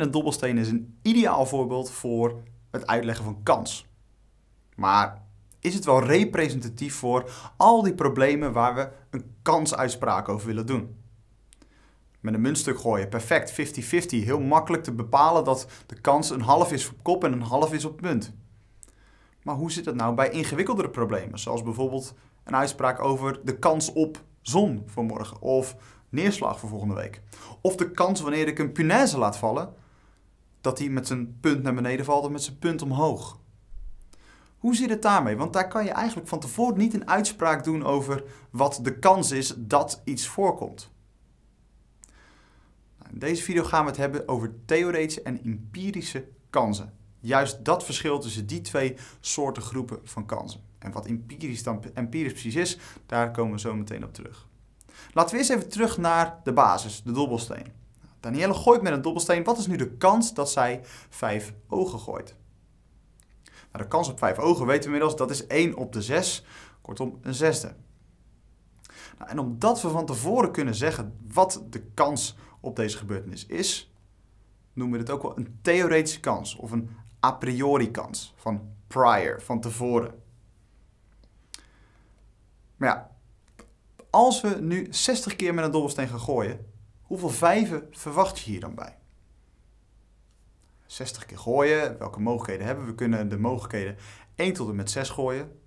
een dobbelsteen is een ideaal voorbeeld voor het uitleggen van kans. Maar is het wel representatief voor al die problemen waar we een kansuitspraak over willen doen? Met een muntstuk gooien, perfect, 50-50, heel makkelijk te bepalen dat de kans een half is op kop en een half is op munt. Maar hoe zit dat nou bij ingewikkeldere problemen, zoals bijvoorbeeld een uitspraak over de kans op zon voor morgen of neerslag voor volgende week? Of de kans wanneer ik een punaise laat vallen dat hij met zijn punt naar beneden valt of met zijn punt omhoog. Hoe zit het daarmee? Want daar kan je eigenlijk van tevoren niet een uitspraak doen over wat de kans is dat iets voorkomt. Nou, in deze video gaan we het hebben over theoretische en empirische kansen. Juist dat verschil tussen die twee soorten groepen van kansen. En wat empirisch dan empirisch precies is, daar komen we zo meteen op terug. Laten we eerst even terug naar de basis, de dobbelsteen. Danielle gooit met een dobbelsteen. Wat is nu de kans dat zij vijf ogen gooit? Nou, de kans op vijf ogen weten we inmiddels, dat is 1 op de 6. Kortom, een zesde. Nou, en omdat we van tevoren kunnen zeggen wat de kans op deze gebeurtenis is, noemen we dit ook wel een theoretische kans of een a priori kans van prior, van tevoren. Maar ja, als we nu 60 keer met een dobbelsteen gaan gooien, Hoeveel vijven verwacht je hier dan bij? 60 keer gooien. Welke mogelijkheden hebben we? We kunnen de mogelijkheden 1 tot en met 6 gooien.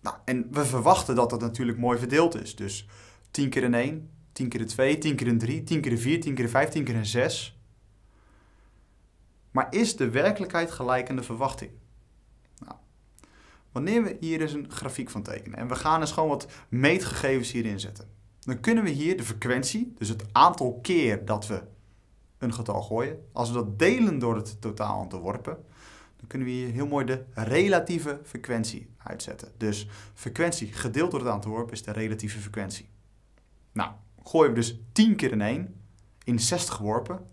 Nou, en we verwachten dat dat natuurlijk mooi verdeeld is. Dus 10 keer een 1, 10 keer een 2, 10 keer een 3, 10 keer een 4, 10 keer een 5, 10 keer een 6. Maar is de werkelijkheid gelijk aan de verwachting? Nou, wanneer we hier eens een grafiek van tekenen en we gaan eens gewoon wat meetgegevens hierin zetten dan kunnen we hier de frequentie, dus het aantal keer dat we een getal gooien, als we dat delen door het totaal worpen, dan kunnen we hier heel mooi de relatieve frequentie uitzetten. Dus frequentie gedeeld door het aantal worpen is de relatieve frequentie. Nou, gooien we dus 10 keer in 1 in 60 worpen,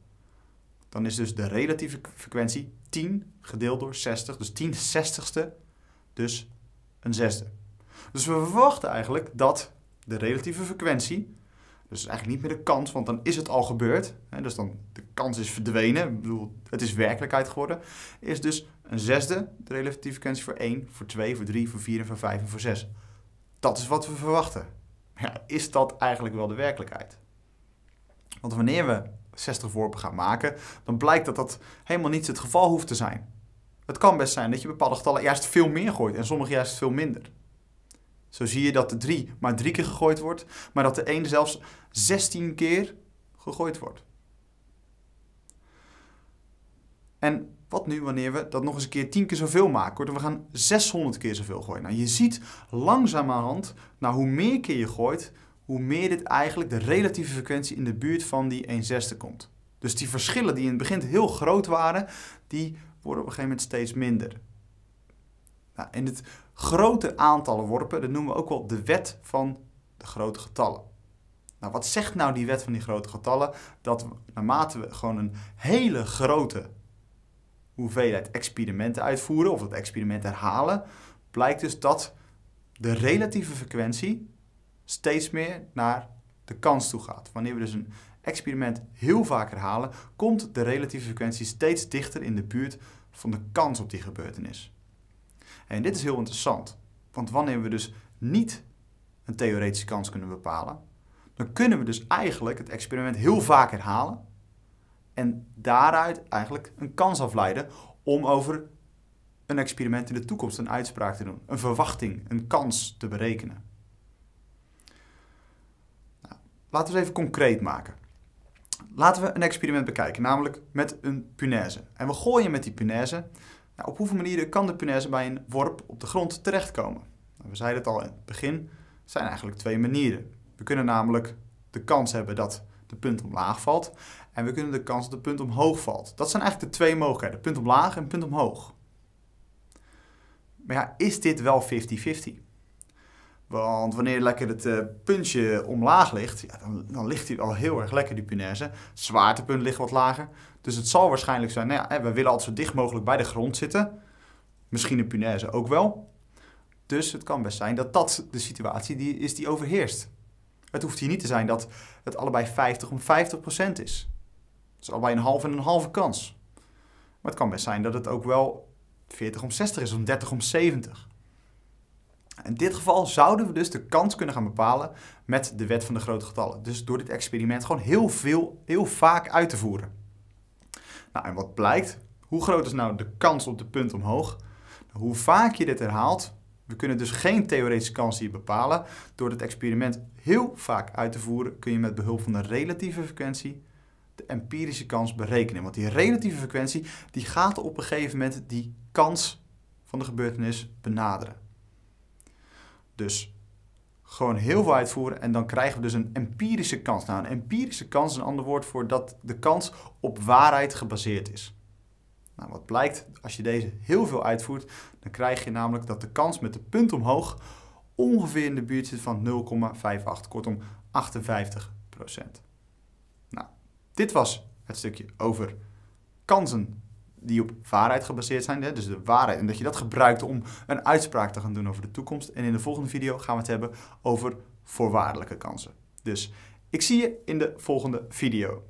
dan is dus de relatieve frequentie 10 gedeeld door 60, dus 10 zestigste, dus een zesde. Dus we verwachten eigenlijk dat de relatieve frequentie. Dus eigenlijk niet meer de kans, want dan is het al gebeurd. Hè, dus dan de kans is verdwenen. Ik bedoel, het is werkelijkheid geworden. Is dus een zesde de relatieve frequentie voor 1, voor 2, voor 3, voor 4 en voor 5 en voor 6. Dat is wat we verwachten. Ja, is dat eigenlijk wel de werkelijkheid? Want wanneer we 60 worpen gaan maken, dan blijkt dat dat helemaal niet het geval hoeft te zijn. Het kan best zijn dat je bepaalde getallen juist veel meer gooit en sommige juist veel minder. Zo zie je dat de 3 maar drie keer gegooid wordt, maar dat de 1 zelfs 16 keer gegooid wordt. En wat nu wanneer we dat nog eens een keer 10 keer zoveel maken? Hoor. We gaan 600 keer zoveel gooien. Nou, je ziet langzamerhand, nou, hoe meer keer je gooit, hoe meer dit eigenlijk de relatieve frequentie in de buurt van die 1 zesde komt. Dus die verschillen die in het begin heel groot waren, die worden op een gegeven moment steeds minder. Nou, in en het grote aantallen worpen, dat noemen we ook wel de wet van de grote getallen. Nou, wat zegt nou die wet van die grote getallen? Dat naarmate we gewoon een hele grote hoeveelheid experimenten uitvoeren of het experiment herhalen, blijkt dus dat de relatieve frequentie steeds meer naar de kans toe gaat. Wanneer we dus een experiment heel vaak herhalen, komt de relatieve frequentie steeds dichter in de buurt van de kans op die gebeurtenis. En dit is heel interessant, want wanneer we dus niet een theoretische kans kunnen bepalen, dan kunnen we dus eigenlijk het experiment heel vaak herhalen en daaruit eigenlijk een kans afleiden om over een experiment in de toekomst een uitspraak te doen, een verwachting, een kans te berekenen. Nou, laten we het even concreet maken. Laten we een experiment bekijken, namelijk met een punaise. En we gooien met die punaise nou, op hoeveel manieren kan de punaise bij een worp op de grond terechtkomen? Nou, we zeiden het al in het begin, Er zijn eigenlijk twee manieren. We kunnen namelijk de kans hebben dat de punt omlaag valt en we kunnen de kans dat de punt omhoog valt. Dat zijn eigenlijk de twee mogelijkheden, punt omlaag en punt omhoog. Maar ja, is dit wel 50-50? Want wanneer lekker het eh, puntje omlaag ligt, ja, dan, dan, ligt hij al heel erg lekker, die punaise. Het zwaartepunt ligt wat lager. Dus het zal waarschijnlijk zijn, nou ja, we willen altijd zo dicht mogelijk bij de grond zitten. Misschien de punaise ook wel. Dus het kan best zijn dat dat de situatie die, is die overheerst. Het hoeft hier niet te zijn dat het allebei 50 om 50 procent is. Het is allebei een halve en een halve kans. Maar het kan best zijn dat het ook wel 40 om 60 is, of 30 om 70. In dit geval zouden we dus de kans kunnen gaan bepalen met de wet van de grote getallen. Dus door dit experiment gewoon heel veel, heel vaak uit te voeren. Nou, en wat blijkt? Hoe groot is nou de kans op de punt omhoog? hoe vaak je dit herhaalt, we kunnen dus geen theoretische kans hier bepalen. Door het experiment heel vaak uit te voeren, kun je met behulp van de relatieve frequentie de empirische kans berekenen. Want die relatieve frequentie die gaat op een gegeven moment die kans van de gebeurtenis benaderen. Dus gewoon heel veel uitvoeren en dan krijgen we dus een empirische kans. Nou, een empirische kans is een ander woord voor dat de kans op waarheid gebaseerd is. Nou, wat blijkt, als je deze heel veel uitvoert, dan krijg je namelijk dat de kans met de punt omhoog ongeveer in de buurt zit van 0,58, kortom 58 procent. Nou, dit was het stukje over kansen die op waarheid gebaseerd zijn, hè? dus de waarheid. En dat je dat gebruikt om een uitspraak te gaan doen over de toekomst. En in de volgende video gaan we het hebben over voorwaardelijke kansen. Dus ik zie je in de volgende video.